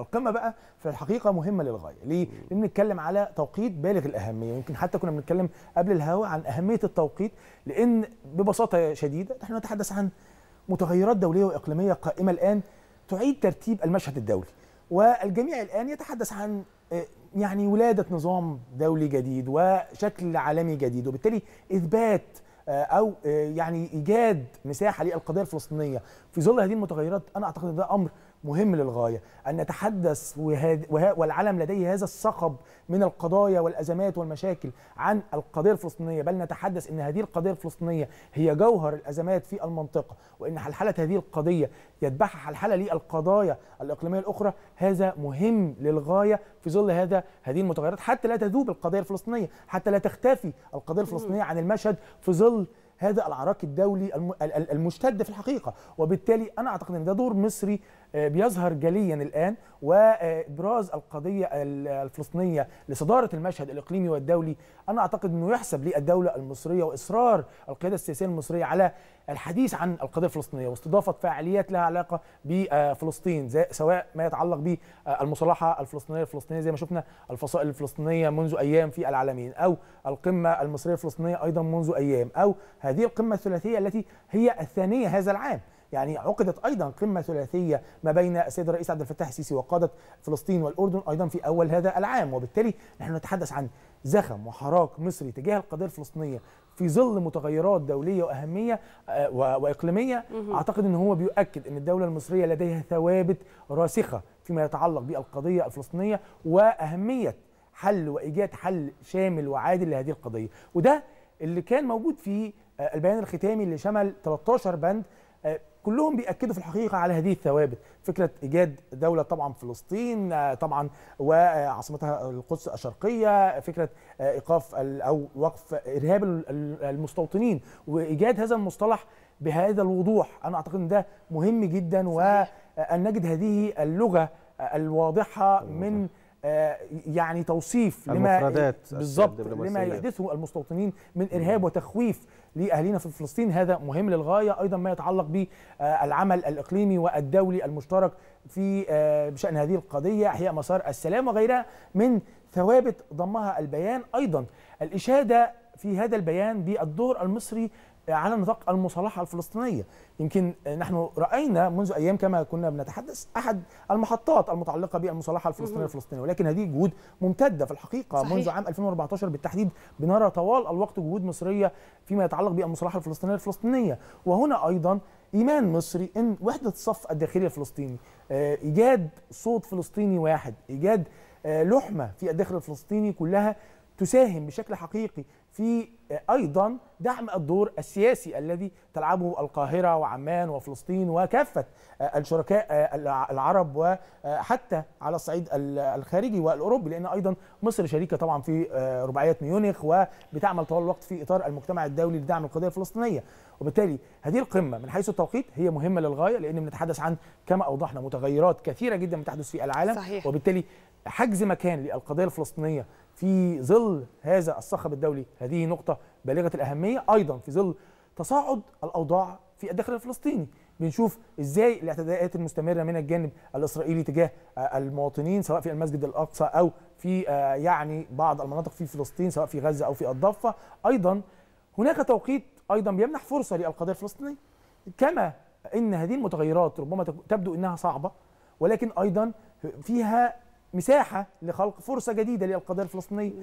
القمه بقى في الحقيقه مهمه للغايه ليه لان بنتكلم على توقيت بالغ الاهميه يمكن حتى كنا بنتكلم قبل الهوا عن اهميه التوقيت لان ببساطه شديده نحن نتحدث عن متغيرات دوليه واقليميه قائمه الان تعيد ترتيب المشهد الدولي والجميع الان يتحدث عن آه، يعني ولاده نظام دولي جديد وشكل عالمي جديد وبالتالي اثبات آه، او آه، يعني ايجاد مساحه للقضيه الفلسطينيه في ظل هذه المتغيرات انا اعتقد ده امر مهم للغاية أن نتحدث والعالم لديه هذا الصخب من القضايا والأزمات والمشاكل عن القضية الفلسطينية بل نتحدث أن هذه القضية الفلسطينية هي جوهر الأزمات في المنطقة وأن حلحلة هذه القضية يتبعها حلحلة للقضايا الإقليمية الأخرى هذا مهم للغاية في ظل هذا هذه المتغيرات حتى لا تذوب القضية الفلسطينية حتى لا تختفي القضية الفلسطينية عن المشهد في ظل هذا العراك الدولي المشتد في الحقيقه وبالتالي انا اعتقد ان ده دور مصري آه، بيظهر جليا الآن وإبراز القضية الفلسطينية لصدارة المشهد الإقليمي والدولي أنا أعتقد أنه يحسب للدولة المصرية وإصرار القيادة السياسية المصرية على الحديث عن القضية الفلسطينية واستضافة فعاليات لها علاقة بفلسطين سواء ما يتعلق بالمصالحة الفلسطينية الفلسطينية زي ما شفنا الفصائل الفلسطينية منذ أيام في العالمين أو القمة المصرية الفلسطينية أيضا منذ أيام أو هذه القمة الثلاثية التي هي الثانية هذا العام يعني عقدت أيضا قمة ثلاثية ما بين السيد الرئيس عبد الفتاح السيسي وقادة فلسطين والأردن أيضا في أول هذا العام وبالتالي نحن نتحدث عن زخم وحراك مصري تجاه القضية الفلسطينية في ظل متغيرات دولية وأهمية آه، وإقليمية أعتقد أن هو بيؤكد أن الدولة المصرية لديها ثوابت راسخة فيما يتعلق بالقضية الفلسطينية وأهمية حل وإيجاد حل شامل وعادل لهذه القضية وده اللي كان موجود في آه، البيان الختامي اللي شمل 13 بند آه، كلهم بيأكدوا في الحقيقة على هذه الثوابت فكرة إيجاد دولة طبعا فلسطين آه، طبعا وعاصمتها القدس الشرقية فكرة آه، إيقاف أو وقف إرهاب المستوطنين وإيجاد هذا المصطلح بهذا الوضوح أنا أعتقد أن ده مهم جدا وأن نجد هذه اللغة الواضحة من آه، يعني توصيف لما بالظبط لما يحدثه المستوطنين من ارهاب وتخويف لاهالينا في فلسطين هذا مهم للغايه ايضا ما يتعلق بالعمل آه، الاقليمي والدولي المشترك في آه، بشان هذه القضيه احياء مسار السلام وغيرها من ثوابت ضمها البيان ايضا الاشاده في هذا البيان بالدور المصري على نطاق المصالحه الفلسطينيه يمكن نحن راينا منذ ايام كما كنا بنتحدث احد المحطات المتعلقه بالمصالحه الفلسطينيه الفلسطينيه ولكن هذه جهود ممتده في الحقيقه صحيح. منذ عام 2014 بالتحديد بنرى طوال الوقت جهود مصريه فيما يتعلق بالمصالحه الفلسطينيه الفلسطينيه وهنا ايضا ايمان مصري ان وحده الصف الداخلي الفلسطيني آه، ايجاد صوت فلسطيني واحد ايجاد آه، لحمه في الداخل الفلسطيني كلها تساهم بشكل حقيقي في آه، ايضا دعم الدور السياسي الذي تلعبه القاهره وعمان وفلسطين وكافه آه، الشركاء آه، العرب وحتى على الصعيد الخارجي والاوروبي لان ايضا مصر شريكه طبعا في رباعيات ميونخ وبتعمل طوال الوقت في اطار المجتمع الدولي لدعم القضيه الفلسطينيه وبالتالي هذه القمه من حيث التوقيت هي مهمه للغايه لان بنتحدث عن كما اوضحنا متغيرات كثيره جدا بتحدث في العالم صحيح. وبالتالي حجز مكان للقضيه الفلسطينيه في ظل هذا الصخب الدولي هذه نقطة بالغة الأهمية أيضا في ظل تصاعد الأوضاع في الداخل الفلسطيني بنشوف ازاي الاعتداءات المستمره من الجانب الاسرائيلي تجاه المواطنين سواء في المسجد الاقصى او في آه، يعني بعض المناطق في فلسطين سواء في غزه او في الضفه ايضا هناك توقيت ايضا بيمنح فرصه للقضيه الفلسطينيه كما ان هذه المتغيرات ربما تبدو انها صعبه ولكن ايضا فيها مساحه لخلق فرصه جديده للقضيه الفلسطينيه